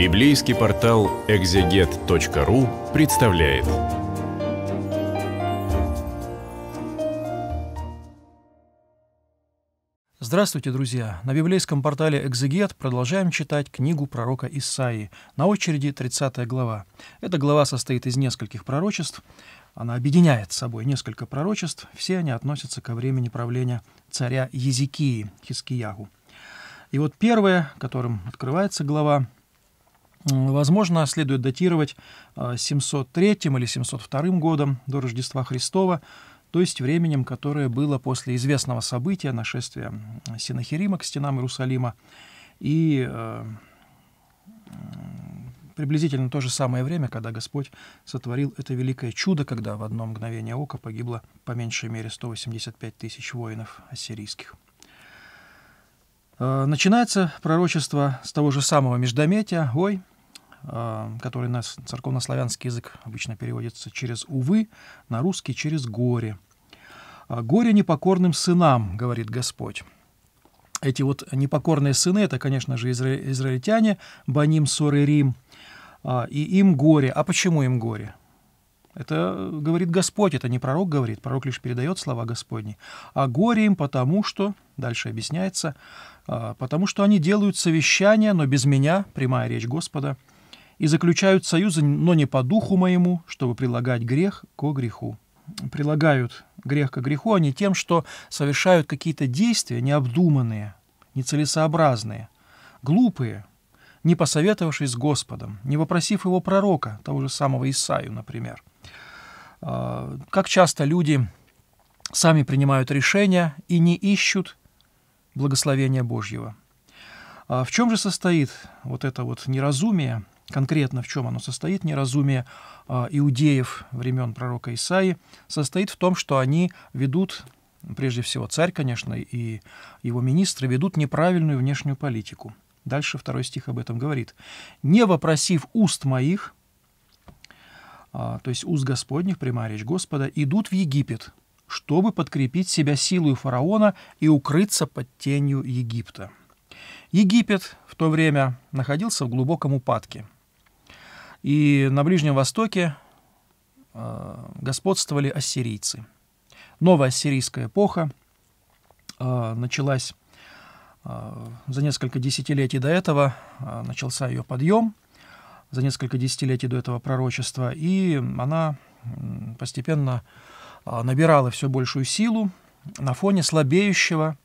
Библейский портал экзегет.ру представляет. Здравствуйте, друзья! На библейском портале «Экзегет» продолжаем читать книгу пророка Исаии. На очереди 30 глава. Эта глава состоит из нескольких пророчеств. Она объединяет с собой несколько пророчеств. Все они относятся ко времени правления царя Езикии, Хискиягу. И вот первое, которым открывается глава, Возможно, следует датировать 703 э, или 702 годом до Рождества Христова, то есть временем, которое было после известного события нашествия Синахирима к стенам Иерусалима и э, приблизительно то же самое время, когда Господь сотворил это великое чудо, когда в одно мгновение ока погибло по меньшей мере 185 тысяч воинов ассирийских. Э, начинается пророчество с того же самого междометия. «Ой, Э, который на церковнославянский язык обычно переводится через «увы», на русский через «горе». «Э, «Горе непокорным сынам», говорит Господь. Эти вот непокорные сыны, это, конечно же, израильтяне, Баним, Сор и Рим, э, и им горе. А почему им горе? Это говорит Господь, это не пророк говорит, пророк лишь передает слова Господни. А горе им потому, что, дальше объясняется, потому что они делают совещания, но без меня, прямая речь Господа, и заключают союзы, но не по духу моему, чтобы прилагать грех ко греху. Прилагают грех ко греху они тем, что совершают какие-то действия необдуманные, нецелесообразные, глупые, не посоветовавшись с Господом, не вопросив его пророка, того же самого Исаю, например. А, как часто люди сами принимают решения и не ищут благословения Божьего. А в чем же состоит вот это вот неразумие конкретно в чем оно состоит, неразумие э, иудеев времен пророка Исаи, состоит в том, что они ведут, прежде всего царь, конечно, и его министры ведут неправильную внешнюю политику. Дальше второй стих об этом говорит. «Не вопросив уст моих, э, то есть уст Господних, прямая речь Господа, идут в Египет, чтобы подкрепить себя силой фараона и укрыться под тенью Египта». Египет в то время находился в глубоком упадке – и на Ближнем Востоке э, господствовали ассирийцы. Новая ассирийская эпоха э, началась э, за несколько десятилетий до этого, начался ее подъем, за несколько десятилетий до этого пророчества, и она постепенно набирала все большую силу на фоне слабеющего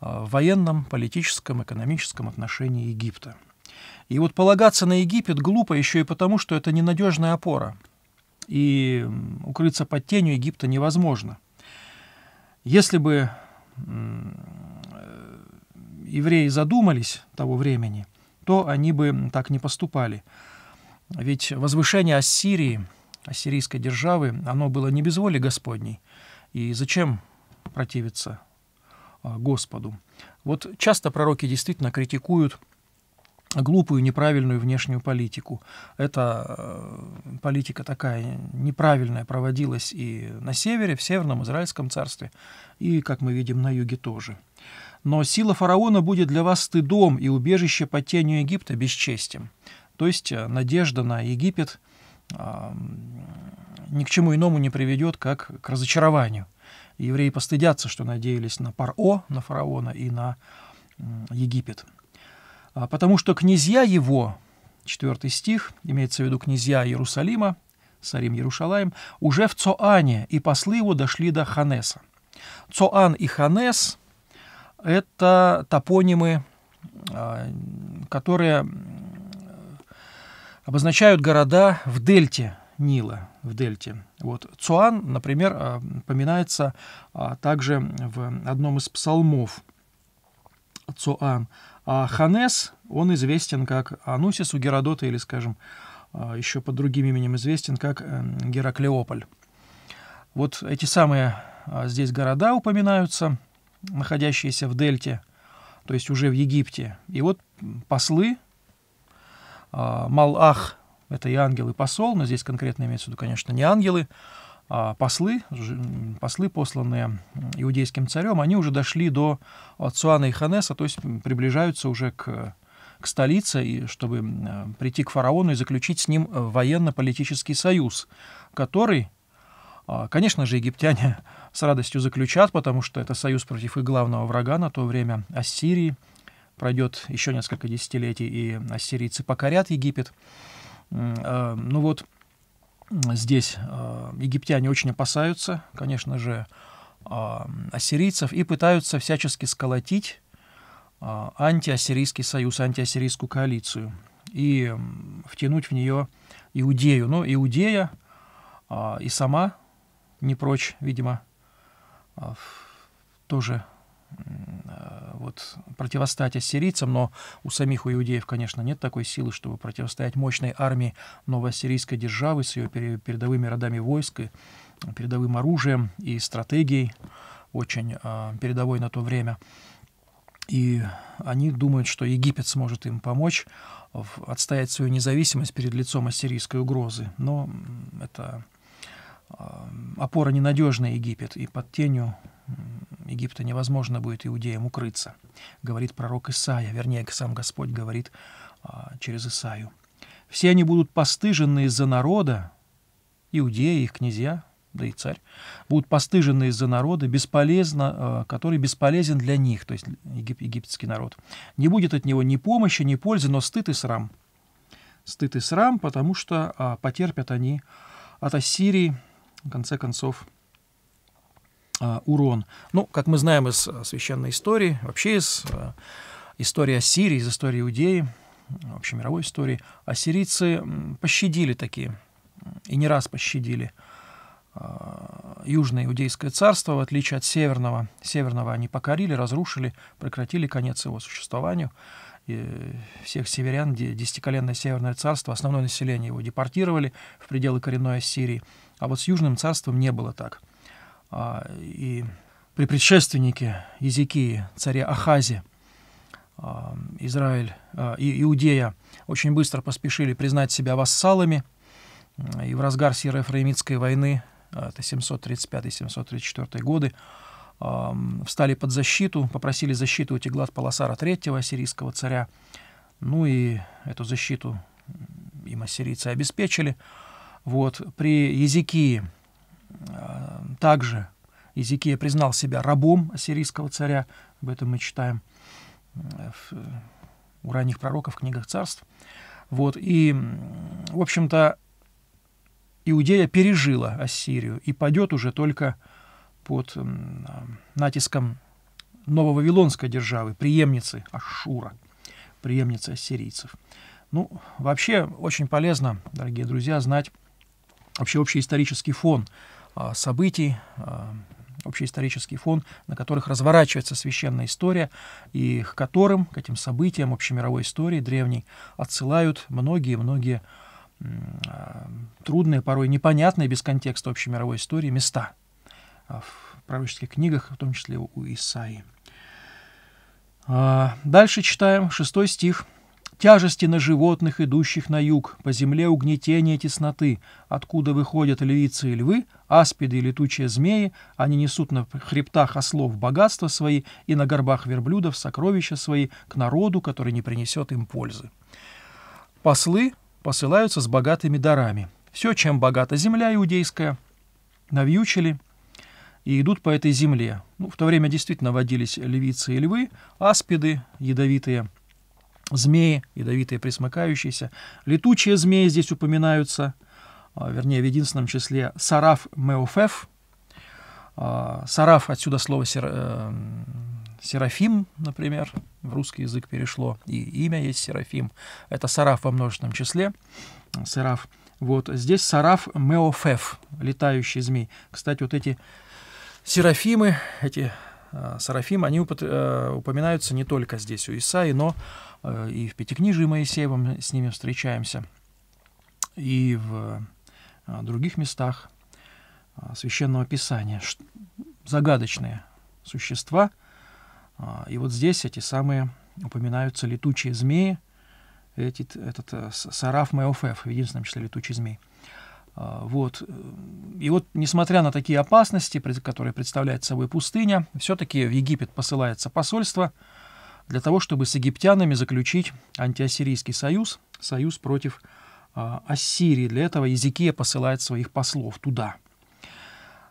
в военном, политическом, экономическом отношении Египта – и вот полагаться на Египет глупо еще и потому, что это ненадежная опора. И укрыться под тенью Египта невозможно. Если бы э, евреи задумались того времени, то они бы так не поступали. Ведь возвышение Ассирии, ассирийской державы, оно было не без воли Господней. И зачем противиться а, Господу? Вот часто пророки действительно критикуют глупую, неправильную внешнюю политику. Эта э, политика такая неправильная проводилась и на севере, в Северном Израильском царстве, и, как мы видим, на юге тоже. Но сила фараона будет для вас стыдом и убежище под тенью Египта бесчестием. То есть э, надежда на Египет ни к чему иному не приведет, как к разочарованию. Евреи постыдятся, что надеялись на Паро, на фараона и на Египет. А, потому что князья его, четвертый стих, имеется в виду князья Иерусалима, сарим Иерушалаем, уже в Цоане, и послы его дошли до Ханеса. Цоан и Ханес – это топонимы, а, которые обозначают города в дельте Нила, в дельте. Вот. Цоан, например, а, поминается также в одном из псалмов – Цоан. А Ханес, он известен как Анусис у Геродота, или, скажем, а, еще под другим именем известен как эм, Гераклеополь. Вот эти самые а, здесь города упоминаются, находящиеся в Дельте, то есть уже в Египте. И вот послы, а, Малах, это и ангелы и посол, но здесь конкретно имеется в виду, конечно, не ангелы, а, послы, послы, посланные иудейским царем, они уже дошли до а, Цуана и Ханеса, то есть приближаются уже к, к столице, и чтобы а, прийти к фараону и заключить с ним э, военно-политический союз, который, конечно же, египтяне с радостью заключат, потому что это союз против их главного врага на то время Ассирии. Пройдет еще несколько десятилетий, и ассирийцы покорят Египет. Ну вот, здесь э, египтяне очень опасаются, конечно же, э, ассирийцев и пытаются всячески сколотить э, антиассирийский союз, антиассирийскую коалицию и втянуть в нее Иудею. Но ну, Иудея и сама не прочь, видимо, тоже Э, вот, противостоять ассирийцам, но у самих у иудеев, конечно, нет такой силы, чтобы противостоять мощной армии новоассирийской державы с ее передовыми родами войск, и э, передовым оружием и стратегией, очень э, передовой на то время. И они думают, что Египет сможет им помочь отстоять свою независимость перед лицом ассирийской угрозы. Но это э, опора ненадежная Египет, и под тенью Египта невозможно будет иудеям укрыться, говорит пророк Исаия, вернее, сам Господь говорит а, через Исаию. Все они будут постыжены из-за народа, иудеи, их князья, да и царь, будут постыжены из-за народа, бесполезно, а, который бесполезен для них, то есть егип, египетский народ. Не будет от него ни помощи, ни пользы, но стыд и срам. Стыд и срам, потому что а, потерпят они от Ассирии, в конце концов, а, урон. Ну, как мы знаем из а, священной истории, вообще из а, истории Ассирии, из истории Иудеи, вообще мировой истории, ассирийцы пощадили такие, и не раз пощадили Южное Иудейское царство, в отличие от Северного. Северного они покорили, разрушили, прекратили конец его существованию. И всех северян, десятиколенное Северное царство, основное население его депортировали в пределы коренной Ассирии. А вот с Южным царством не было так – а, и при предшественнике Езекии, царе Ахазе, а, Израиль а, и Иудея очень быстро поспешили признать себя вассалами, и в разгар Сиро-Эфраимитской войны, это 735-734 годы, встали под защиту, попросили защиту у Теглат Паласара III, ассирийского царя. Ну и эту защиту им ассирийцы обеспечили. Вот. При Езекии также Иезекия признал себя рабом ассирийского царя, об этом мы читаем э, в, у ранних пророков в книгах царств. Вот, и, в общем-то, Иудея пережила Ассирию и падет уже только под натиском нововавилонской державы, преемницы Ашура, преемницы ассирийцев. Ну, вообще очень полезно, дорогие друзья, знать вообще общий исторический фон а, событий, а, общеисторический фон, на которых разворачивается священная история, и к которым, к этим событиям общемировой истории древней, отсылают многие-многие а, трудные, порой непонятные без контекста общемировой истории места в пророческих книгах, в том числе у Исаии. Дальше читаем шестой стих – тяжести на животных, идущих на юг, по земле угнетения тесноты, откуда выходят львицы и львы, аспиды и летучие змеи, они несут на хребтах ослов богатства свои и на горбах верблюдов сокровища свои к народу, который не принесет им пользы. Послы посылаются с богатыми дарами. Все, чем богата земля иудейская, навьючили и идут по этой земле. Ну, в то время действительно водились львицы и львы, аспиды ядовитые – Змеи, ядовитые, присмыкающиеся. Летучие змеи здесь упоминаются, а, вернее, в единственном числе сараф меофеф. А, сараф, отсюда слово сер... Э, Серафим, например, в русский язык перешло, и имя есть Серафим. Это Сараф во множественном числе, Сараф. Вот здесь Сараф Меофеф, летающий змей. Кстати, вот эти Серафимы, эти а, Сарафим, они э, упоминаются не только здесь у Исаи, но э, и в Пятикнижии Моисеевым с ними встречаемся, и в а, других местах а, Священного Писания. Загадочные существа. И вот здесь эти самые упоминаются летучие змеи, этот, этот сараф Меофеф, в единственном числе летучий змей – а, вот. И вот, несмотря на такие опасности, которые представляет собой пустыня, все-таки в Египет посылается посольство для того, чтобы с египтянами заключить антиассирийский союз, союз против а, Ассирии. Для этого Езекия посылает своих послов туда.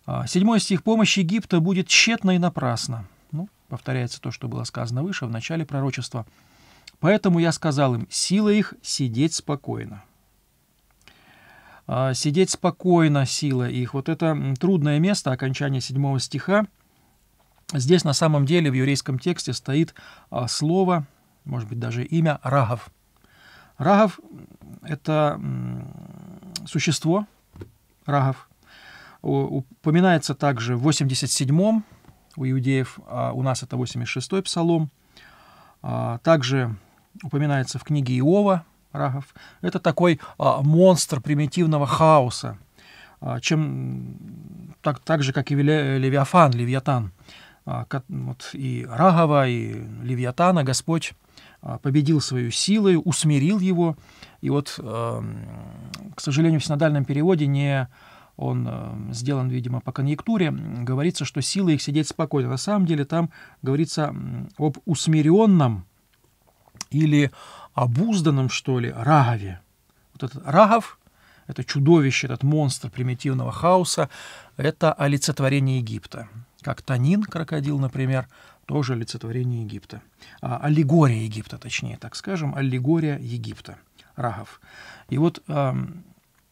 А, седьмой стих «Помощь Египта будет тщетна и напрасна». Ну, повторяется то, что было сказано выше в начале пророчества. «Поэтому я сказал им, сила их сидеть спокойно». А, сидеть спокойно сила их. Вот это трудное место окончание седьмого стиха. Здесь на самом деле в еврейском тексте стоит а, слово, может быть, даже имя Рагов. Рагов – это существо, Рагов. Упоминается также в 87-м у иудеев, а у нас это 86-й псалом. А, также упоминается в книге Иова, Рагов, Это такой а, монстр примитивного хаоса, а, чем так, так же, как и Левиафан, Левиатан. А, как, вот, и Рагова, и Левиатана Господь а, победил свою силой, усмирил его. И вот, а, к сожалению, в синодальном переводе не он а, сделан, видимо, по конъюнктуре, говорится, что силы их сидеть спокойно. На самом деле там говорится об усмиренном или обузданном, что ли, Рагове. Вот этот Рагов — это чудовище, этот монстр примитивного хаоса, это олицетворение Египта. Как Танин, крокодил, например, тоже олицетворение Египта. А, аллегория Египта, точнее, так скажем, аллегория Египта, Рагов. И вот э,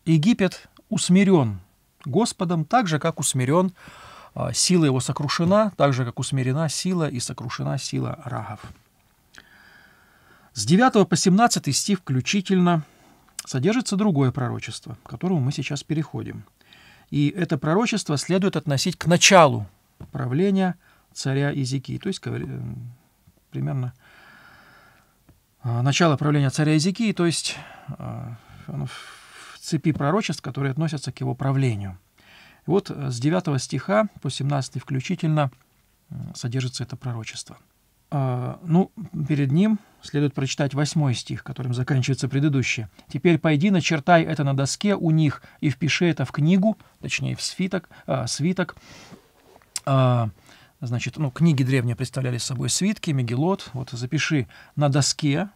Египет усмирен Господом так же, как усмирен, э, сила его сокрушена, так же, как усмирена сила и сокрушена сила Рагов. С 9 по 17 стих включительно содержится другое пророчество, к которому мы сейчас переходим. И это пророчество следует относить к началу правления царя Изики, то есть э, примерно а, начало правления царя Изики, то есть а, в цепи пророчеств, которые относятся к его правлению. вот э, с 9 стиха по 17 включительно содержится это пророчество – а, ну, перед ним следует прочитать восьмой стих, которым заканчивается предыдущее. «Теперь пойди, начертай это на доске у них и впиши это в книгу, точнее, в а, свиток, э, свиток э, значит, ну, книги древние представляли собой свитки, мегелот, вот запиши на доске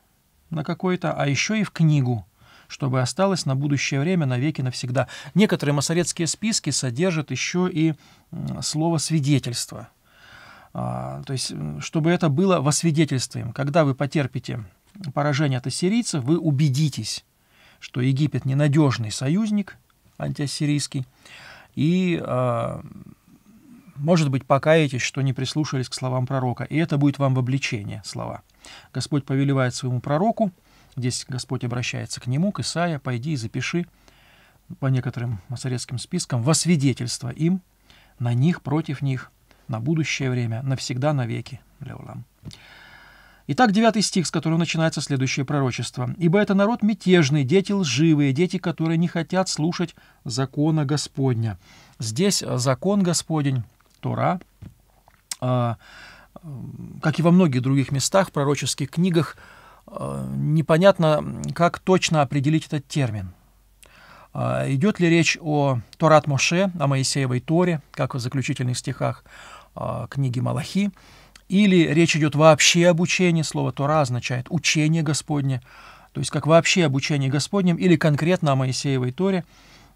на какой-то, а еще и в книгу, чтобы осталось на будущее время, навеки навсегда. Некоторые масорецкие списки содержат еще и слово «свидетельство», а, то есть, чтобы это было во свидетельство им. Когда вы потерпите поражение от ассирийцев, вы убедитесь, что Египет ненадежный союзник антиассирийский, и, а, может быть, покаетесь, что не прислушались к словам пророка, и это будет вам в обличение слова. Господь повелевает своему пророку, здесь Господь обращается к нему, к Исаия, «Пойди и запиши по некоторым масорецким спискам во свидетельство им, на них, против них, на будущее время, навсегда, навеки. Леулам. Итак, девятый стих, с которого начинается следующее пророчество. «Ибо это народ мятежный, дети лживые, дети, которые не хотят слушать закона Господня». Здесь э, закон Господень, Тора, э, э, как и во многих других местах в пророческих книгах, непонятно, как точно определить этот термин. Идет ли речь о Торат Моше, о Моисеевой Торе, как в заключительных стихах, а, книги Малахи, или речь идет вообще об учении, слово Тора означает «учение Господне», то есть как вообще обучение учении Господнем, или конкретно о Моисеевой Торе,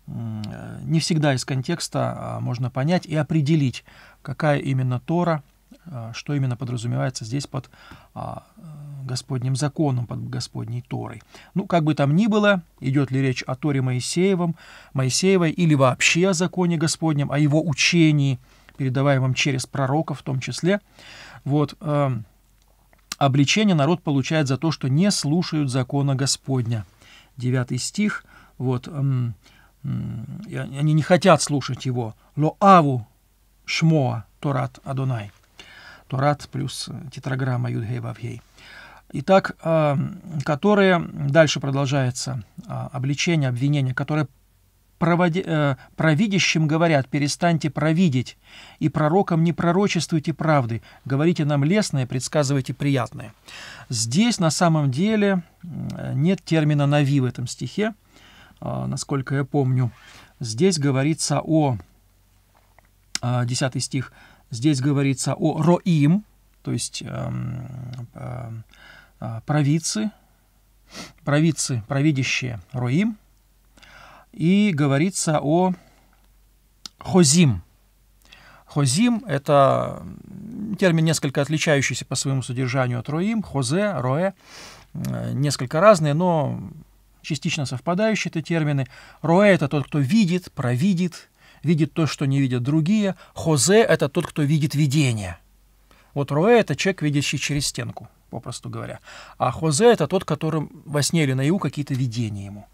э, не всегда из контекста а, можно понять и определить, какая именно Тора, а, что именно подразумевается здесь под Господним законом, под Господней Торой. Ну, как бы там ни было, идет ли речь о Торе Моисеевом, Моисеевой или вообще о законе Господнем, о его учении – передаваемым через пророка, в том числе. Вот, э, обличение народ получает за то, что не слушают закона Господня. Девятый стих, вот, э, э, они не хотят слушать его. Лоаву шмоа Торат Адонай. Торат плюс э, тетраграмма Юдгей Вавгей. Итак, эм, которые, дальше продолжается а, обличение, обвинение, которое проводи, э, провидящим говорят, перестаньте провидеть, и пророкам не пророчествуйте правды, говорите нам лестное, предсказывайте приятное. Здесь на самом деле нет термина «нави» в этом стихе, э, насколько я помню. Здесь говорится о, э, 10 стих, здесь говорится о «роим», то есть э, э, э, провидцы, провидцы, провидящие, роим, и говорится о хозим. Хозим – это термин, несколько отличающийся по своему содержанию от роим, хозе, роэ, э, несколько разные, но частично совпадающие это термины. Роэ – это тот, кто видит, провидит, видит то, что не видят другие. Хозе – это тот, кто видит видение. Вот роэ – это человек, видящий через стенку, попросту говоря. А хозе – это тот, которым во сне или наяву какие-то видения ему.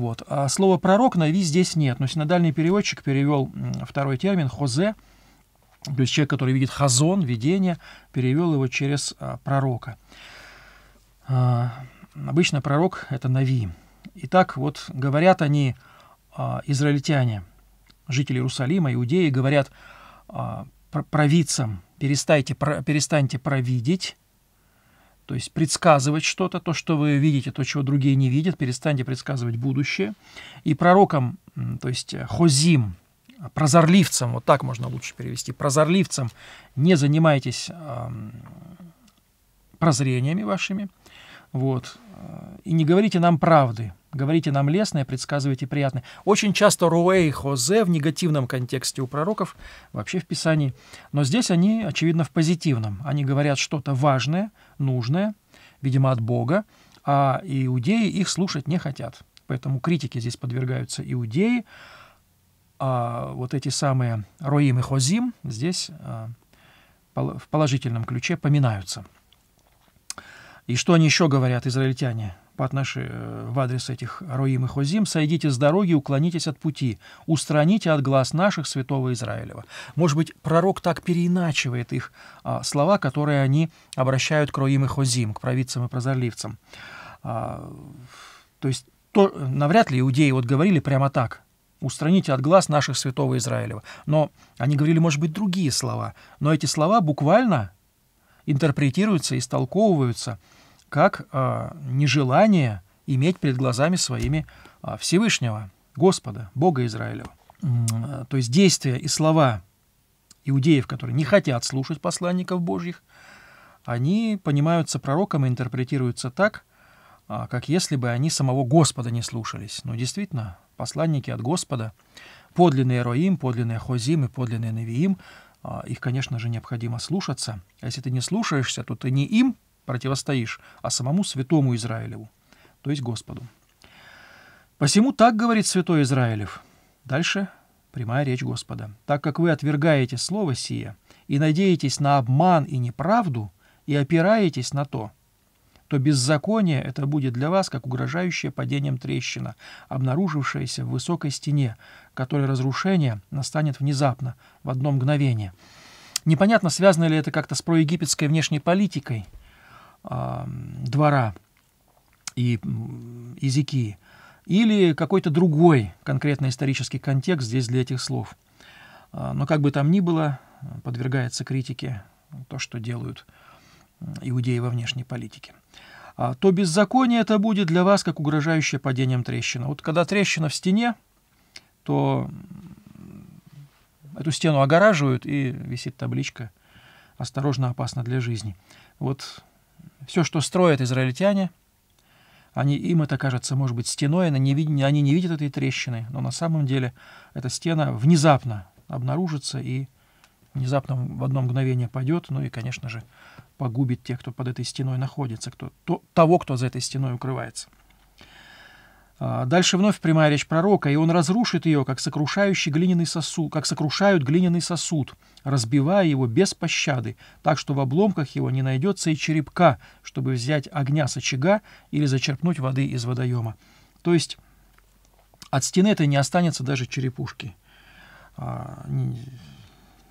Вот. А слово «пророк» на «ви» здесь нет. Но синодальный переводчик перевел второй термин «хозе», то есть человек, который видит хазон, видение, перевел его через а, пророка. А, обычно пророк — это Нави. Итак, вот говорят они, а, израильтяне, жители Иерусалима, иудеи, говорят провидцам, перестаньте, перестаньте провидеть, то есть предсказывать что-то, то, что вы видите, то, чего другие не видят, перестаньте предсказывать будущее. И пророком, то есть э, хозим, прозорливцем, вот так можно лучше перевести, прозорливцем не занимайтесь прозрениями вашими, вот, э, и не говорите нам правды, Говорите нам лестное, предсказывайте приятное. Очень часто руэй хозе в негативном контексте у пророков, вообще в Писании. Но здесь они, очевидно, в позитивном. Они говорят что-то важное, нужное, видимо, от Бога, а иудеи их слушать не хотят. Поэтому критики здесь подвергаются иудеи, а вот эти самые Роим и Хозим здесь а, в положительном ключе поминаются. И что они еще говорят, израильтяне? по отношению э, в адрес этих Роим и Хозим, «Сойдите с дороги, уклонитесь от пути, устраните от глаз наших святого Израилева». Может быть, пророк так переиначивает их а, слова, которые они обращают к Роим и Хозим, к провидцам и прозорливцам. А, то есть то, навряд ли иудеи вот говорили прямо так, устраните от глаз наших святого Израилева. Но они говорили, может быть, другие слова, но эти слова буквально интерпретируются, истолковываются – как а, нежелание иметь перед глазами своими а, Всевышнего, Господа, Бога Израилева. А, то есть действия и слова иудеев, которые не хотят слушать посланников Божьих, они понимаются пророком и интерпретируются так, а, как если бы они самого Господа не слушались. Но действительно, посланники от Господа, подлинные Роим, подлинные Хозим и подлинные Навиим, а, их, конечно же, необходимо слушаться. А если ты не слушаешься, то ты не им, противостоишь, а самому святому Израилеву, то есть Господу. Посему так говорит святой Израилев. Дальше прямая речь Господа. Так как вы отвергаете слово сие и надеетесь на обман и неправду, и опираетесь на то, то беззаконие это будет для вас, как угрожающая падением трещина, обнаружившаяся в высокой стене, которой разрушение настанет внезапно, в одно мгновение. Непонятно, связано ли это как-то с проегипетской внешней политикой – двора и языки, или какой-то другой конкретно исторический контекст здесь для этих слов. А, но как бы там ни было, подвергается критике то, что делают иудеи во внешней политике. А, то беззаконие это будет для вас как угрожающее падением трещина. Вот когда трещина в стене, то эту стену огораживают и висит табличка «Осторожно, опасно для жизни». Вот все, что строят израильтяне, они, им это кажется, может быть, стеной, они не, видят, они не видят этой трещины, но на самом деле эта стена внезапно обнаружится и внезапно в одно мгновение падет, ну и, конечно же, погубит тех, кто под этой стеной находится, кто, то, того, кто за этой стеной укрывается. А, дальше вновь прямая речь пророка, и он разрушит ее, как сокрушающий глиняный сосуд, как сокрушают глиняный сосуд, разбивая его без пощады, так что в обломках его не найдется и черепка, чтобы взять огня с очага или зачерпнуть воды из водоема. То есть от стены этой не останется даже черепушки. А,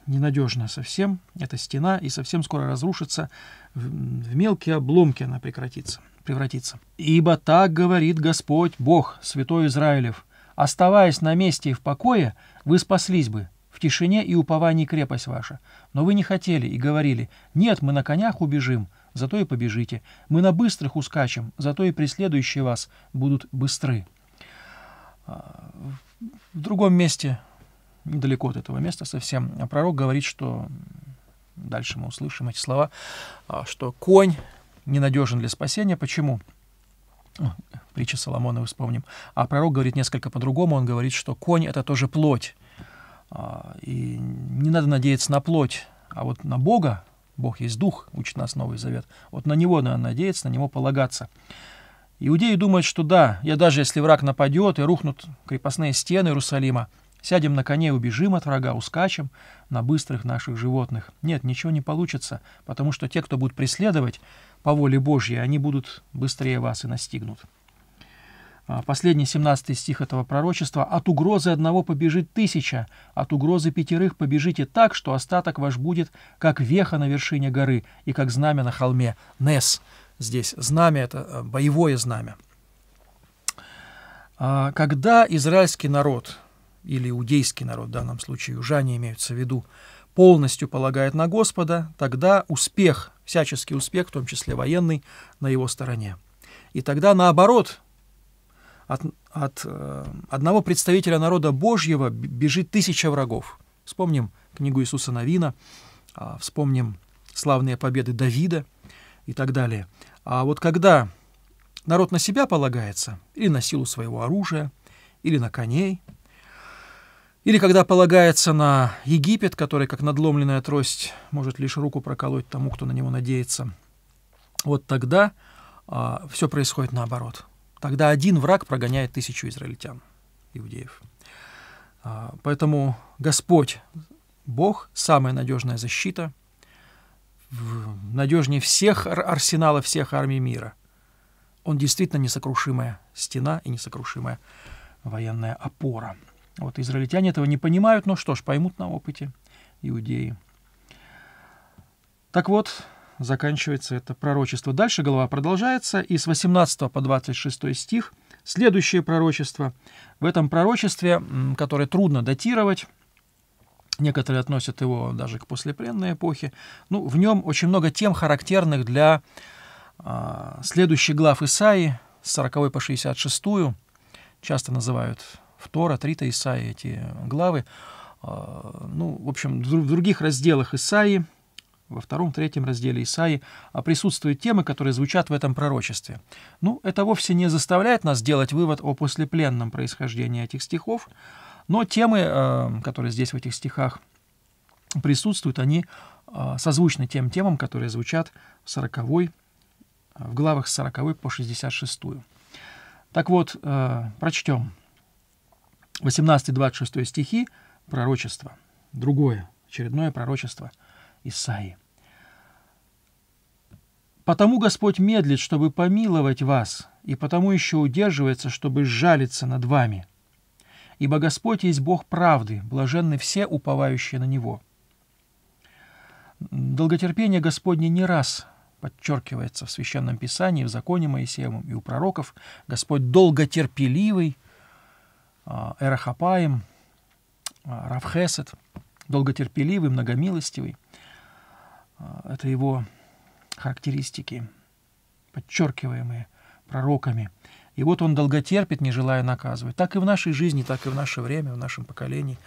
ненадежна совсем, эта стена, и совсем скоро разрушится, в мелкие обломки она прекратится, превратится. «Ибо так говорит Господь Бог, святой Израилев, оставаясь на месте и в покое, вы спаслись бы, в тишине и уповании крепость ваша. Но вы не хотели и говорили, нет, мы на конях убежим, зато и побежите, мы на быстрых ускачем, зато и преследующие вас будут быстры». А, в другом месте недалеко от этого места совсем, а пророк говорит, что дальше мы услышим эти слова, а, что конь ненадежен для спасения. Почему? Притча Соломона вспомним. А пророк говорит несколько по-другому. Он говорит, что конь — это тоже плоть. А, и не надо надеяться на плоть, а вот на Бога, Бог есть Дух, учит нас Новый Завет, вот на Него надо надеяться, на Него полагаться. Иудеи думают, что да, я даже если враг нападет и рухнут крепостные стены Иерусалима, Сядем на коне, убежим от врага, ускачем на быстрых наших животных. Нет, ничего не получится, потому что те, кто будут преследовать по воле Божьей, они будут быстрее вас и настигнут. А, последний 17 стих этого пророчества. «От угрозы одного побежит тысяча, от угрозы пятерых побежите так, что остаток ваш будет, как веха на вершине горы и как знамя на холме». Нес здесь. Знамя — это э, боевое знамя. А, когда израильский народ или иудейский народ, в данном случае южане имеются в виду, полностью полагает на Господа, тогда успех, всяческий успех, в том числе военный, на его стороне. И тогда наоборот, от, от э, одного представителя народа Божьего бежит тысяча врагов. Вспомним книгу Иисуса Новина, э, вспомним славные победы Давида и так далее. А вот когда народ на себя полагается, или на силу своего оружия, или на коней – или когда полагается на Египет, который, как надломленная трость, может лишь руку проколоть тому, кто на него надеется. Вот тогда а, все происходит наоборот. Тогда один враг прогоняет тысячу израильтян, иудеев. А, поэтому Господь, Бог, самая надежная защита, надежнее всех арсеналов всех армий мира. Он действительно несокрушимая стена и несокрушимая военная опора. Вот израильтяне этого не понимают, но ну что ж, поймут на опыте иудеи. Так вот, заканчивается это пророчество. Дальше глава продолжается, и с 18 по 26 стих следующее пророчество. В этом пророчестве, которое трудно датировать, некоторые относят его даже к послепленной эпохе, ну, в нем очень много тем, характерных для а, следующих глав Исаи, с 40 по 66, часто называют Втора, Трита Исаи, эти главы. А, ну, в общем, в других разделах Исаи, во втором, третьем разделе Исаи а, присутствуют темы, которые звучат в этом пророчестве. Ну, это вовсе не заставляет нас делать вывод о послепленном происхождении этих стихов, но темы, а, которые здесь в этих стихах присутствуют, они созвучны тем темам, которые звучат в 40 в главах с 40 по 66. Так вот, прочтем 18-26 стихи – пророчество. Другое, очередное пророчество Исаии. «Потому Господь медлит, чтобы помиловать вас, и потому еще удерживается, чтобы сжалиться над вами. Ибо Господь есть Бог правды, блаженны все, уповающие на Него». Долготерпение Господне не раз подчеркивается в Священном Писании, в Законе Моисеевом и у пророков. Господь долготерпеливый – а, Эрахапаем, Хапаем, а, Равхесет, долготерпеливый, многомилостивый. А, это его характеристики, подчеркиваемые пророками. И вот он долготерпит, не желая наказывать. Так и в нашей жизни, так и в наше время, в нашем поколении.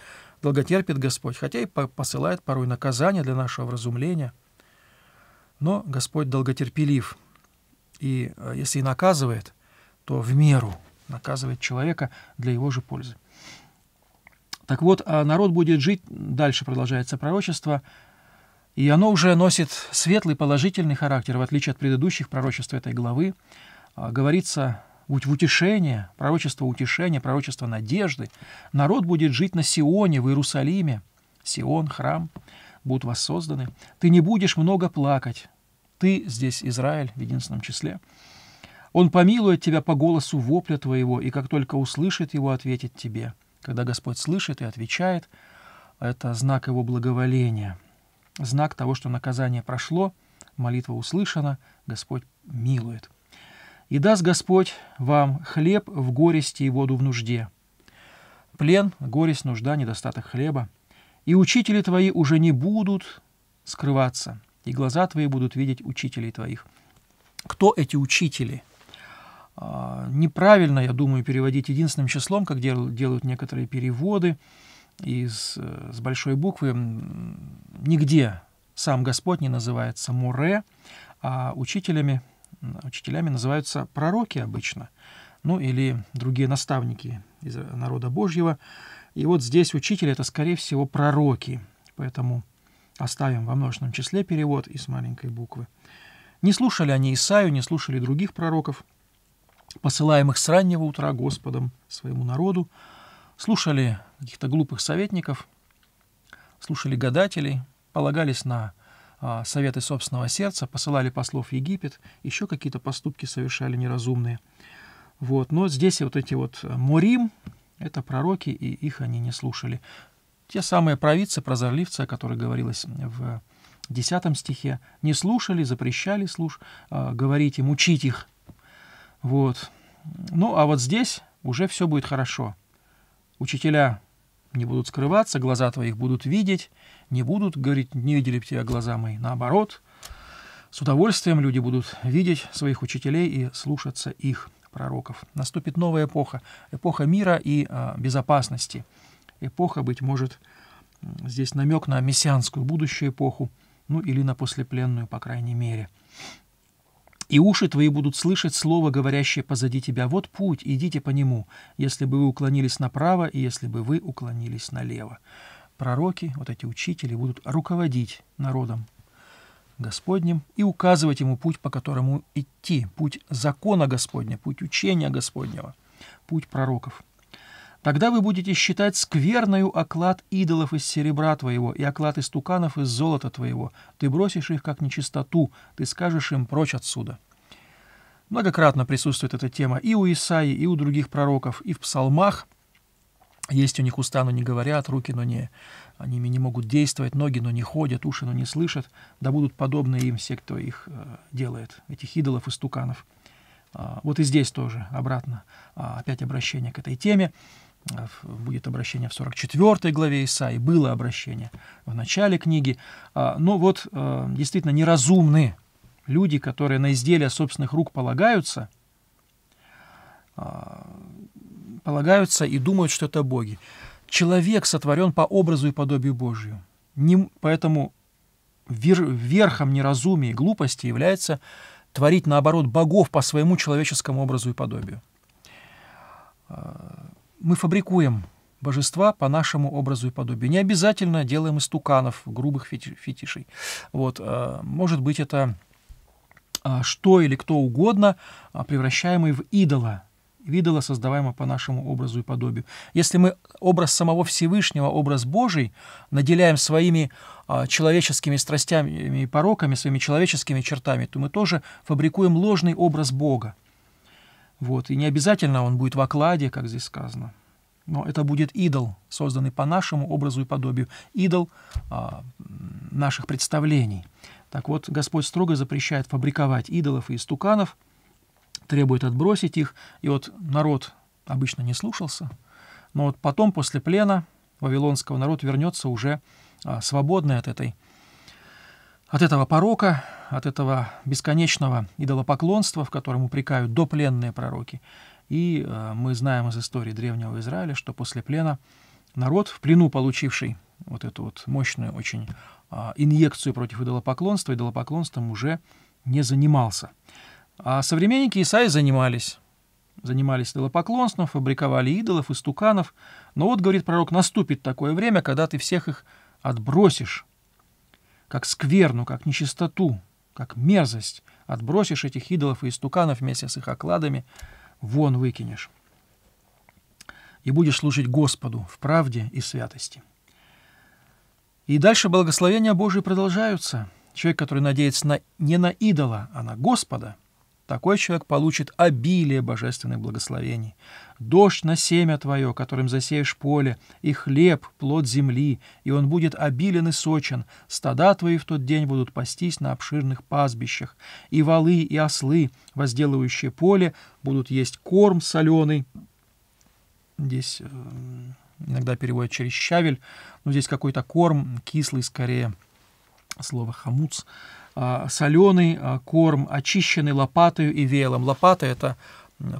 Долготерпит Господь, хотя и посылает порой наказания для нашего вразумления. Но Господь долготерпелив. И если и наказывает, то в меру – наказывает человека для его же пользы. Так вот, а народ будет жить, дальше продолжается пророчество, и оно уже носит светлый, положительный характер, в отличие от предыдущих пророчеств этой главы. А, говорится в утешение, пророчество утешения, пророчество надежды. Народ будет жить на Сионе, в Иерусалиме. Сион, храм будут воссозданы. Ты не будешь много плакать. Ты здесь, Израиль, в единственном числе – он помилует тебя по голосу вопля твоего, и как только услышит его, ответит тебе. Когда Господь слышит и отвечает, это знак его благоволения, знак того, что наказание прошло, молитва услышана, Господь милует. «И даст Господь вам хлеб в горести и воду в нужде». Плен, горесть, нужда, недостаток хлеба. «И учители твои уже не будут скрываться, и глаза твои будут видеть учителей твоих». Кто эти учители – а, неправильно, я думаю, переводить единственным числом, как дел, делают некоторые переводы из, э, с большой буквы. Нигде сам Господь не называется Муре, а учителями, учителями называются пророки обычно, ну или другие наставники из народа Божьего. И вот здесь учитель — это, скорее всего, пророки, поэтому оставим во множественном числе перевод из маленькой буквы. Не слушали они Исаю, не слушали других пророков — посылаемых с раннего утра Господом своему народу, слушали каких-то глупых советников, слушали гадателей, полагались на а, советы собственного сердца, посылали послов в Египет, еще какие-то поступки совершали неразумные. Вот. Но здесь вот эти вот э, Мурим, это пророки, и их они не слушали. Те самые провидцы, прозорливцы, о которых говорилось в 10 стихе, не слушали, запрещали слуш, э, а, говорить им, учить их вот. Ну, а вот здесь уже все будет хорошо. Учителя не будут скрываться, глаза твоих будут видеть, не будут говорить, не видели бы тебя глаза мои. Наоборот, с удовольствием люди будут видеть своих учителей и слушаться их пророков. Наступит новая эпоха, эпоха мира и а, безопасности. Эпоха, быть может, здесь намек на мессианскую будущую эпоху, ну или на послепленную, по крайней мере и уши твои будут слышать слово, говорящее позади тебя. Вот путь, идите по нему, если бы вы уклонились направо и если бы вы уклонились налево. Пророки, вот эти учители, будут руководить народом Господним и указывать ему путь, по которому идти, путь закона Господня, путь учения Господнего, путь пророков. Тогда вы будете считать скверною оклад идолов из серебра твоего и оклад из туканов из золота твоего. Ты бросишь их как нечистоту, ты скажешь им прочь отсюда». Многократно присутствует эта тема и у Исаи, и у других пророков, и в псалмах. Есть у них уста, но не говорят, руки, но не... Они ими не могут действовать, ноги, но не ходят, уши, но не слышат. Да будут подобны им все, кто их э, делает, этих идолов и стуканов. А, вот и здесь тоже обратно а, опять обращение к этой теме. А, будет обращение в 44 главе Исаи, было обращение в начале книги. А, Но ну вот а, действительно неразумные люди, которые на изделия собственных рук полагаются, полагаются и думают, что это боги. Человек сотворен по образу и подобию Божию. поэтому верхом неразумия и глупости является творить, наоборот, богов по своему человеческому образу и подобию. Мы фабрикуем божества по нашему образу и подобию. Не обязательно делаем из туканов грубых фетишей. Вот, э, может быть, это э, что или кто угодно, а, превращаемый в идола, в идола, создаваемого по нашему образу и подобию. Если мы образ самого Всевышнего, образ Божий, наделяем своими а, человеческими страстями и пороками, своими человеческими чертами, то мы тоже фабрикуем ложный образ Бога. Вот. И не обязательно он будет в окладе, как здесь сказано. Но это будет идол, созданный по нашему образу и подобию, идол а, наших представлений. Так вот, Господь строго запрещает фабриковать идолов и истуканов, требует отбросить их. И вот народ обычно не слушался, но вот потом, после плена вавилонского, народ вернется уже а, свободный от этой от этого порока, от этого бесконечного идолопоклонства, в котором упрекают допленные пророки, и э, мы знаем из истории Древнего Израиля, что после плена народ, в плену получивший вот эту вот мощную очень э, инъекцию против идолопоклонства, идолопоклонством уже не занимался. А современники Исаи занимались. Занимались идолопоклонством, фабриковали идолов, и стуканов. Но вот, говорит пророк, наступит такое время, когда ты всех их отбросишь как скверну, как нечистоту, как мерзость. Отбросишь этих идолов и истуканов вместе с их окладами, вон выкинешь. И будешь служить Господу в правде и святости. И дальше благословения Божии продолжаются. Человек, который надеется на, не на идола, а на Господа – такой человек получит обилие божественных благословений. Дождь на семя твое, которым засеешь поле, и хлеб, плод земли, и он будет обилен и сочен. Стада твои в тот день будут пастись на обширных пастбищах, и валы, и ослы, возделывающие поле, будут есть корм соленый. Здесь э, иногда переводят через щавель, но здесь какой-то корм, кислый скорее, слово хамуц. А, соленый а, корм, очищенный лопатой и велом. Лопата — это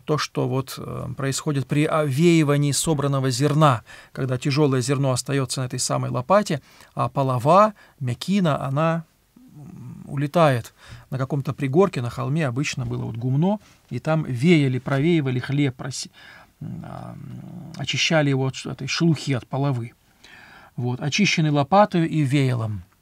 то, что вот э, происходит при овеивании собранного зерна, когда тяжелое зерно остается на этой самой лопате, а полова, мякина, она улетает на каком-то пригорке, на холме обычно было вот гумно, и там веяли, провеивали хлеб, а, очищали его от этой шелухи, от половы. Вот, очищенный лопатой и веялом –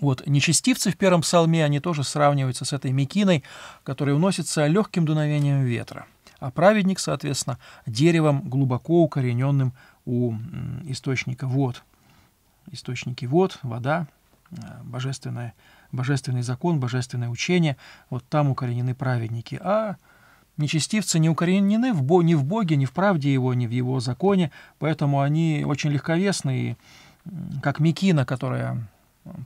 вот нечестивцы в первом псалме, они тоже сравниваются с этой мекиной, которая уносится легким дуновением ветра, а праведник, соответственно, деревом, глубоко укорененным у источника вод. Источники вод, вода, э, божественное, божественный закон, божественное учение, вот там укоренены праведники, а Нечестивцы не укоренены в бо, ни в Боге, ни в правде Его, ни в Его законе, поэтому они очень легковесные, как мекина, которая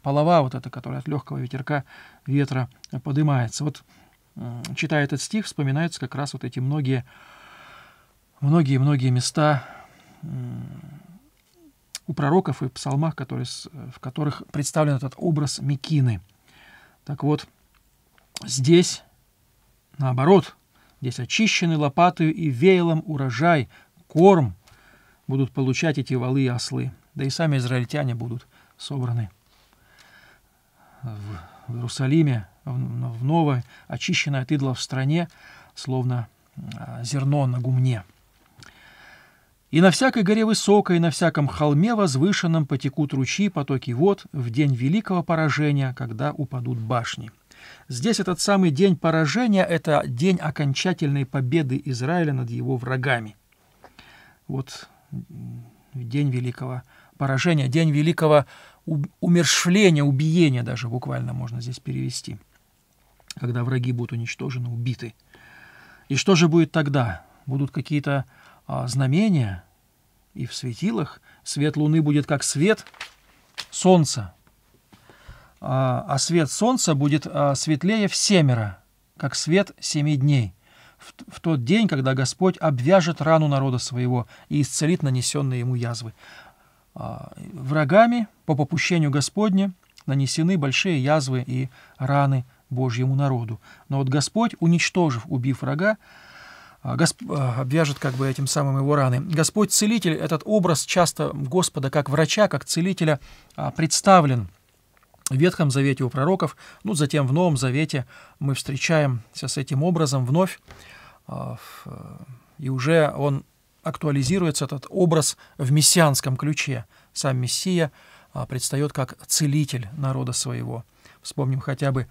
полова вот эта, которая от легкого ветерка ветра поднимается. Вот э, читая этот стих, вспоминаются как раз вот эти многие, многие-многие места у пророков и псалмах, которые, в которых представлен этот образ Микины. Так вот, здесь наоборот, здесь очищены лопаты и веялом урожай, корм будут получать эти валы и ослы, да и сами израильтяне будут собраны в Иерусалиме, ну, в новой, очищенной от идолов стране, словно а, зерно на гумне. И на всякой горе высокой, и на всяком холме возвышенном потекут ручьи, потоки вод в день великого поражения, когда упадут башни. Здесь этот самый день поражения – это день окончательной победы Израиля над его врагами. Вот день великого поражения, день великого поражения умершвление, убиение даже буквально можно здесь перевести, когда враги будут уничтожены, убиты. И что же будет тогда? Будут какие-то а, знамения и в светилах. Свет луны будет как свет солнца, а, а свет солнца будет а, светлее в семеро, как свет семи дней, в, в тот день, когда Господь обвяжет рану народа своего и исцелит нанесенные ему язвы. А, врагами по попущению Господне нанесены большие язвы и раны Божьему народу. Но вот Господь, уничтожив, убив врага, а, Госп... А, обвяжет как бы этим самым его раны. Господь целитель, этот образ часто Господа как врача, как целителя представлен в Ветхом Завете у пророков, ну затем в Новом Завете мы встречаемся с этим образом вновь, и уже он актуализируется этот образ в мессианском ключе. Сам Мессия а, предстает как целитель народа своего. Вспомним хотя бы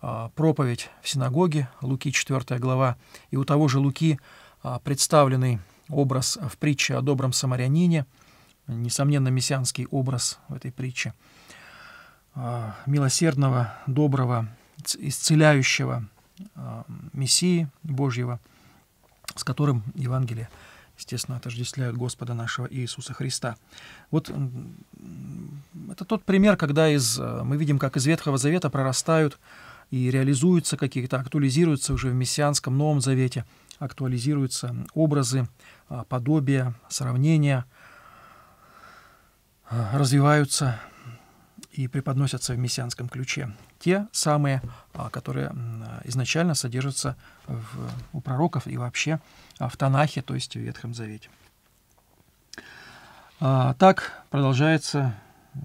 а, проповедь в синагоге, Луки 4 глава, и у того же Луки а, представленный образ в притче о добром самарянине, несомненно, мессианский образ в этой притче, милосердного, доброго, исцеляющего Мессии Божьего, с которым Евангелие естественно, отождествляют Господа нашего Иисуса Христа. Вот это тот пример, когда из, э, мы видим, как из Ветхого Завета прорастают и реализуются какие-то, актуализируются уже в Мессианском Новом Завете, актуализируются образы, а, подобия, сравнения, а, развиваются и преподносятся в мессианском ключе те самые, а, которые изначально содержатся в, у пророков и вообще а, в Танахе, то есть в Ветхом Завете. А, так продолжается э,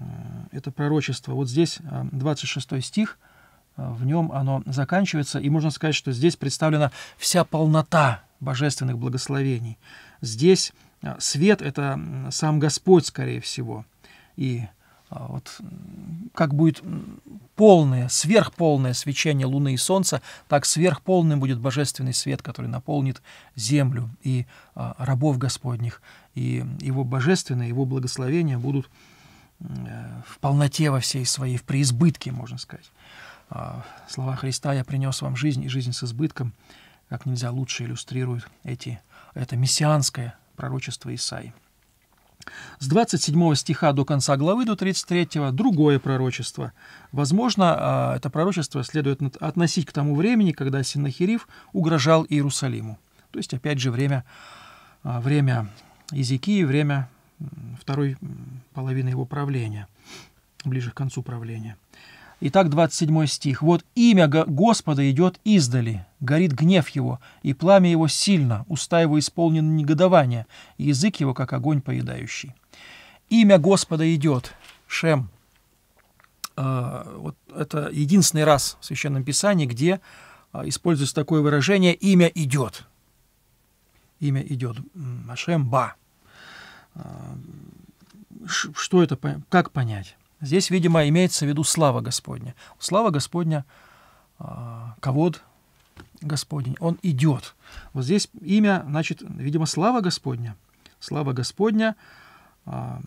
это пророчество. Вот здесь 26 э, стих, э, в нем оно заканчивается, и можно сказать, что здесь представлена вся полнота божественных благословений. Здесь свет — это сам Господь, скорее всего, и а вот как будет полное, сверхполное свечение Луны и Солнца, так сверхполным будет божественный свет, который наполнит землю и а, рабов Господних. И его божественное, его благословения будут а, в полноте во всей своей, в преизбытке, можно сказать. А, слова Христа «Я принес вам жизнь, и жизнь с избытком» как нельзя лучше иллюстрируют эти, это мессианское пророчество Исаии. С 27 стиха до конца главы, до 33, другое пророчество. Возможно, а, это пророчество следует относить к тому времени, когда Синнахириф угрожал Иерусалиму. То есть, опять же, время, а, время Езекии, время второй половины его правления, ближе к концу правления. Итак, 27 стих. «Вот имя Господа идет издали, горит гнев его, и пламя его сильно, уста его исполнены негодования, язык его, как огонь поедающий». «Имя Господа идет» — Шем. А, вот это единственный раз в Священном Писании, где а, используется такое выражение «имя идет». Имя идет. А Шем Ба. Что это? Как понять? Здесь, видимо, имеется в виду слава Господня. Слава Господня, а, ковод Господень, он идет. Вот здесь имя, значит, видимо, слава Господня. Слава Господня, а,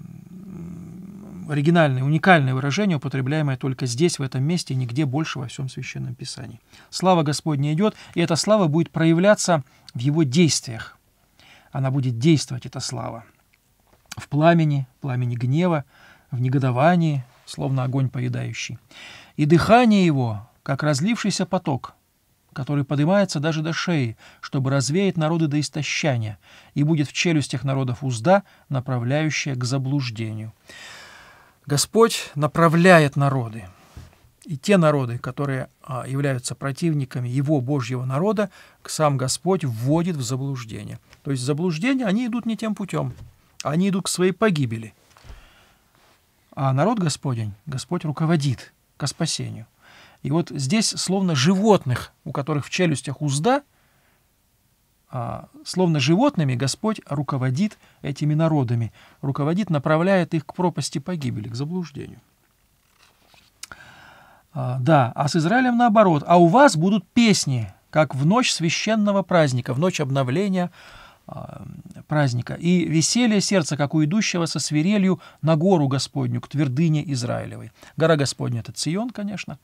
оригинальное, уникальное выражение, употребляемое только здесь, в этом месте, и нигде больше во всем Священном Писании. Слава Господня идет, и эта слава будет проявляться в его действиях. Она будет действовать, эта слава, в пламени, пламени гнева, в негодовании, словно огонь поедающий, и дыхание его, как разлившийся поток, который поднимается даже до шеи, чтобы развеять народы до истощания, и будет в челюстях народов узда, направляющая к заблуждению. Господь направляет народы. И те народы, которые а, являются противниками его Божьего народа, сам Господь вводит в заблуждение. То есть заблуждение, они идут не тем путем, они идут к своей погибели – а народ Господень, Господь руководит ко спасению. И вот здесь словно животных, у которых в челюстях узда, а, словно животными Господь руководит этими народами, руководит, направляет их к пропасти погибели, к заблуждению. А, да, а с Израилем наоборот. А у вас будут песни, как в ночь священного праздника, в ночь обновления Эм, праздника. «И веселье сердца, как у идущего со свирелью на гору Господню, к твердыне Израилевой». Гора Господня – это Цион, конечно.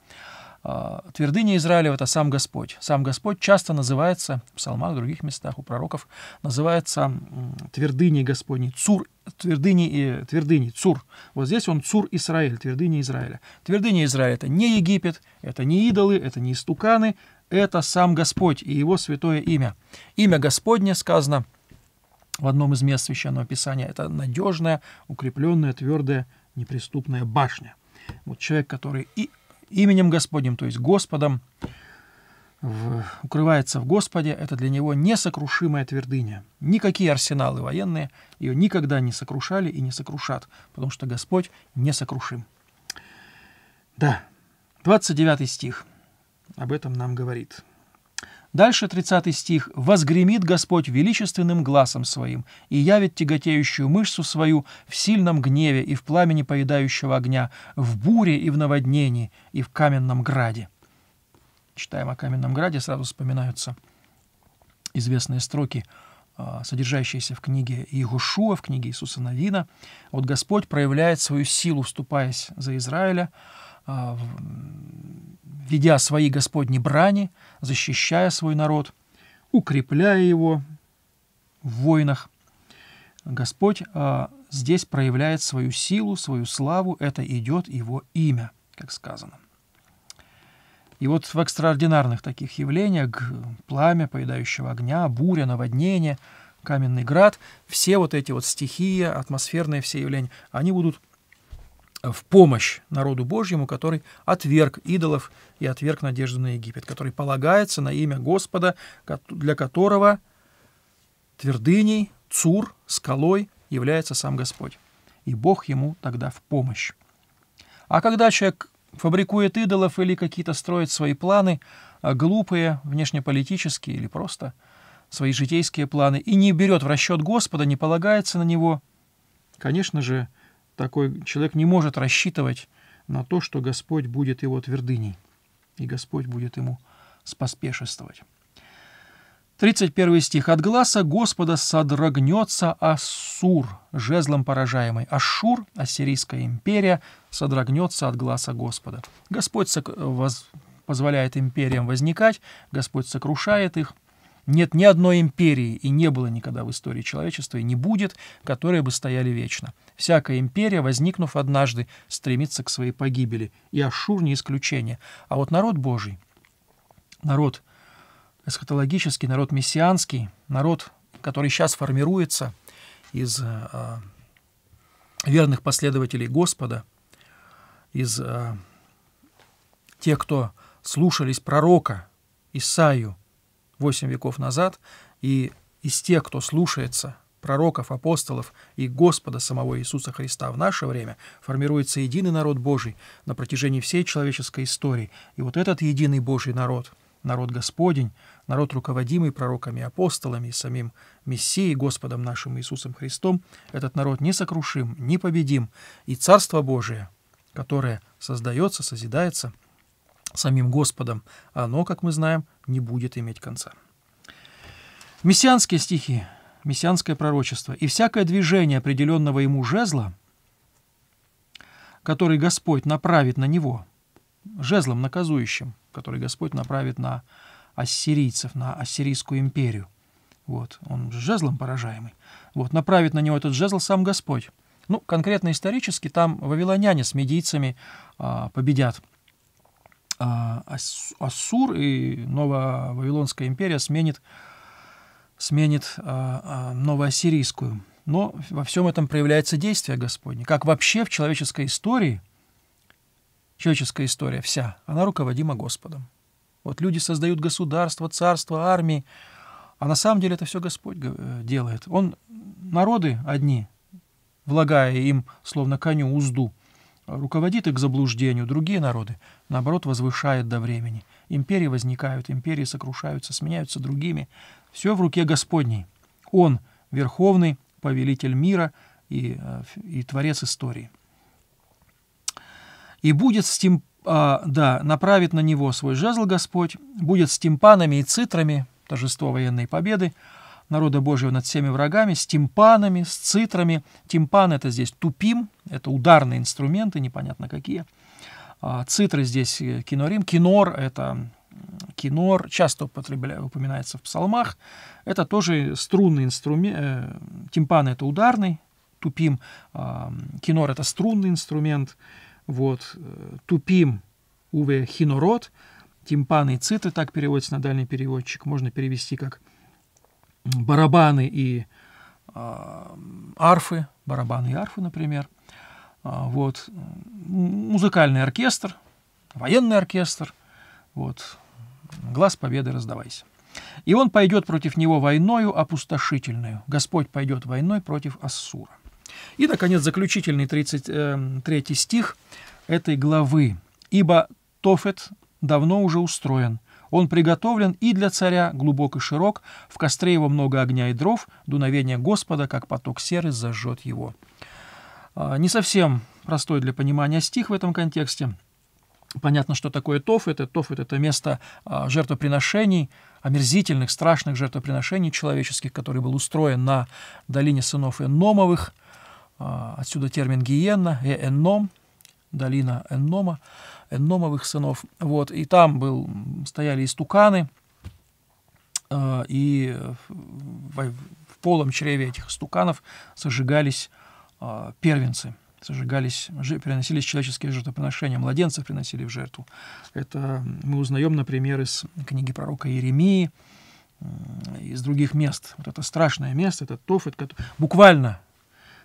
«Э, твердыня Израилева – это сам Господь. Сам Господь часто называется, в псалмах, в других местах у пророков, называется твердыней Господней, цур, твердыни, и, цур. Вот здесь он цур Израиль, твердыня Израиля. Твердыня Израиля – это не Египет, это не идолы, это не истуканы, это сам Господь и Его святое имя. Имя Господне сказано в одном из мест Священного Писания. Это надежная, укрепленная, твердая, неприступная башня. Вот человек, который и именем Господним, то есть Господом, в, укрывается в Господе, это для него несокрушимая твердыня. Никакие арсеналы военные ее никогда не сокрушали и не сокрушат, потому что Господь несокрушим. Да, 29 стих об этом нам говорит. Дальше 30 стих. «Возгремит Господь величественным глазом своим и явит тяготеющую мышцу свою в сильном гневе и в пламени поедающего огня, в буре и в наводнении, и в каменном граде». Читаем о каменном граде, сразу вспоминаются известные строки, а, содержащиеся в книге Иегушуа, в книге Иисуса Навина. Вот Господь проявляет свою силу, вступаясь за Израиля, а, ведя свои Господни брани, защищая свой народ, укрепляя его в войнах. Господь а, здесь проявляет свою силу, свою славу, это идет его имя, как сказано. И вот в экстраординарных таких явлениях пламя поедающего огня, буря, наводнение, каменный град, все вот эти вот стихии, атмосферные все явления, они будут Э, в помощь народу Божьему, который отверг идолов и отверг надежду на Египет, который полагается на имя Господа, для которого твердыней, цур, скалой является сам Господь. И Бог ему тогда в помощь. А когда человек фабрикует идолов или какие-то строит свои планы, э, глупые, внешнеполитические или просто свои житейские планы, и не берет в расчет Господа, не полагается на него, конечно же, такой человек не может рассчитывать на то, что Господь будет его твердыней, и Господь будет ему споспешествовать. 31 стих. «От Гласа Господа содрогнется Ассур, жезлом поражаемый. Ашур, Ассирийская империя, содрогнется от Гласа Господа». Господь позволяет империям возникать, Господь сокрушает их, нет ни одной империи, и не было никогда в истории человечества, и не будет, которые бы стояли вечно. Всякая империя, возникнув однажды, стремится к своей погибели, и Ашур не исключение. А вот народ Божий, народ эсхатологический, народ мессианский, народ, который сейчас формируется из э, э верных последователей Господа, из э, тех, кто слушались пророка Исаию, восемь веков назад, и из тех, кто слушается пророков, апостолов и Господа самого Иисуса Христа в наше время, формируется единый народ Божий на протяжении всей человеческой истории. И вот этот единый Божий народ, народ Господень, народ, руководимый пророками, апостолами, и самим Мессией, Господом нашим Иисусом Христом, этот народ несокрушим, непобедим, и Царство Божие, которое создается, созидается – самим Господом, оно, как мы знаем, не будет иметь конца. Мессианские стихи, мессианское пророчество и всякое движение определенного ему жезла, который Господь направит на него, жезлом наказующим, который Господь направит на ассирийцев, на ассирийскую империю. Вот, он жезлом поражаемый. Вот, направит на него этот жезл сам Господь. Ну, конкретно исторически там вавилоняне с медийцами а, победят а, Ассур и Новая Вавилонская империя сменит, сменит а, а, новоассирийскую. Но во всем этом проявляется действие Господне. Как вообще в человеческой истории, человеческая история вся, она руководима Господом. Вот люди создают государство, царство, армии, а на самом деле это все Господь э, делает. Он народы одни, влагая им, словно коню, узду – руководит их к заблуждению. Другие народы, наоборот, возвышает до времени. Империи возникают, империи сокрушаются, сменяются другими. Все в руке Господней. Он — верховный повелитель мира и, э, и творец истории. И будет с тем, а, да, направит на него свой жезл Господь, будет с тимпанами и цитрами, торжество военной победы, народа Божьего над всеми врагами, с тимпанами, с цитрами. Тимпан — это здесь тупим, это ударные инструменты, непонятно какие. А, цитры здесь э, кинорим. Кинор — это кинор, часто упоминается в псалмах. Это тоже струнный инструмент. Э, тимпан — это ударный, тупим. А, кинор — это струнный инструмент. Вот. Э, тупим — уве хинород. Тимпаны и цитры так переводится на дальний переводчик. Можно перевести как барабаны и а, арфы, барабаны и арфы, например. А, вот. Музыкальный оркестр, военный оркестр. Вот. Глаз победы раздавайся. И он пойдет против него войною опустошительную. Господь пойдет войной против Ассура. И, наконец, заключительный 33 э, стих этой главы. «Ибо Тофет давно уже устроен, он приготовлен и для царя, глубок и широк, в костре его много огня и дров, дуновение Господа, как поток серы, зажжет его». А, не совсем простой для понимания стих в этом контексте. Понятно, что такое тофет. Это тофет — это место а, жертвоприношений, омерзительных, страшных жертвоприношений человеческих, который был устроен на долине сынов Энномовых. А, отсюда термин гиенна, э Энном, долина Эннома. Номовых сынов. Вот, и там был, стояли истуканы, э, и в, в полом чреве этих истуканов сожигались э, первенцы сожигались, приносились человеческие жертвоприношения, младенцев приносили в жертву. Это мы узнаем, например, из книги пророка Иеремии, э, из других мест. Вот это страшное место, это это буквально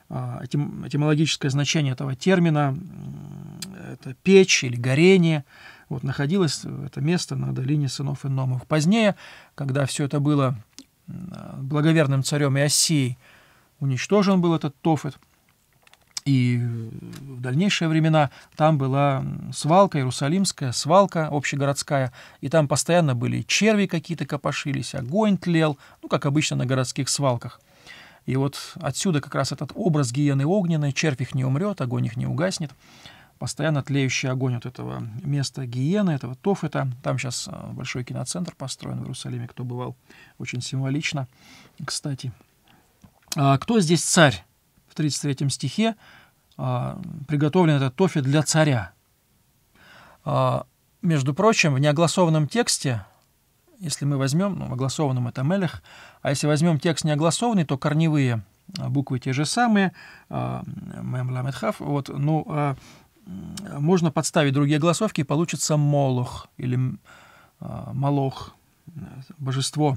э, этим, этимологическое значение этого термина это печь или горение. Вот находилось это место на долине сынов и номов. Позднее, когда все это было благоверным царем Иосией, уничтожен был этот Тофет. И в дальнейшие времена там была свалка, иерусалимская свалка общегородская, и там постоянно были черви какие-то копошились, огонь тлел, ну, как обычно на городских свалках. И вот отсюда как раз этот образ гиены огненной, червь их не умрет, огонь их не угаснет постоянно тлеющий огонь от этого места Гиены, этого Тофета. Там сейчас э, большой киноцентр построен в Иерусалиме, кто бывал, очень символично, кстати. А кто здесь царь? В 33 стихе а, приготовлен этот Тофет для царя. А, между прочим, в неогласованном тексте, если мы возьмем, ну, в огласованном это Мелех, а если возьмем текст неогласованный, то корневые а, буквы те же самые, а, мем ламетхав, вот, ну, а, можно подставить другие голосовки, и получится Молох или а, Молох, божество,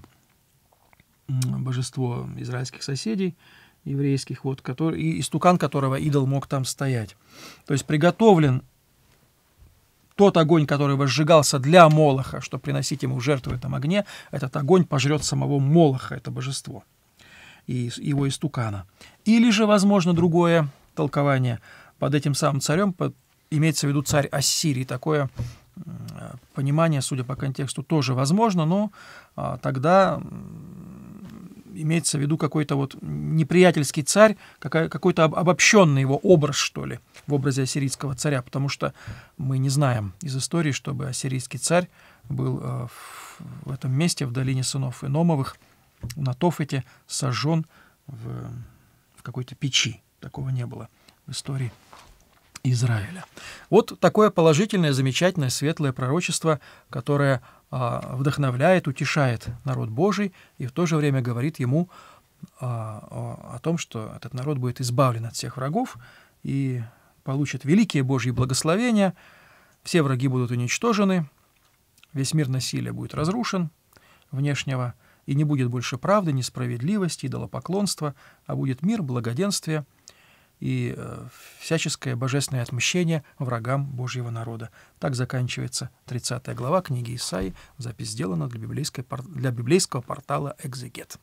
божество израильских соседей еврейских, вот, который, и истукан которого идол мог там стоять. То есть приготовлен тот огонь, который возжигался для Молоха, чтобы приносить ему жертву в этом огне, этот огонь пожрет самого Молоха, это божество, и его истукана. Или же, возможно, другое толкование – под этим самым царем под, имеется в виду царь Ассирии. Такое э, понимание, судя по контексту, тоже возможно, но а, тогда имеется в виду какой-то вот неприятельский царь, какой-то обобщенный его образ, что ли, в образе ассирийского царя, потому что мы не знаем из истории, чтобы ассирийский царь был э, в этом месте, в долине сынов Иномовых, на Тофете, сожжен в какой-то печи. Такого не было в истории Израиля. Вот такое положительное, замечательное, светлое пророчество, которое а, вдохновляет, утешает народ Божий и в то же время говорит ему а, о том, что этот народ будет избавлен от всех врагов и получит великие Божьи благословения, все враги будут уничтожены, весь мир насилия будет разрушен внешнего, и не будет больше правды, несправедливости, идолопоклонства, а будет мир, благоденствие – и э, всяческое божественное отмщение врагам Божьего народа. Так заканчивается 30 глава книги Исаи. Запись сделана для, библейской, для библейского портала «Экзегет».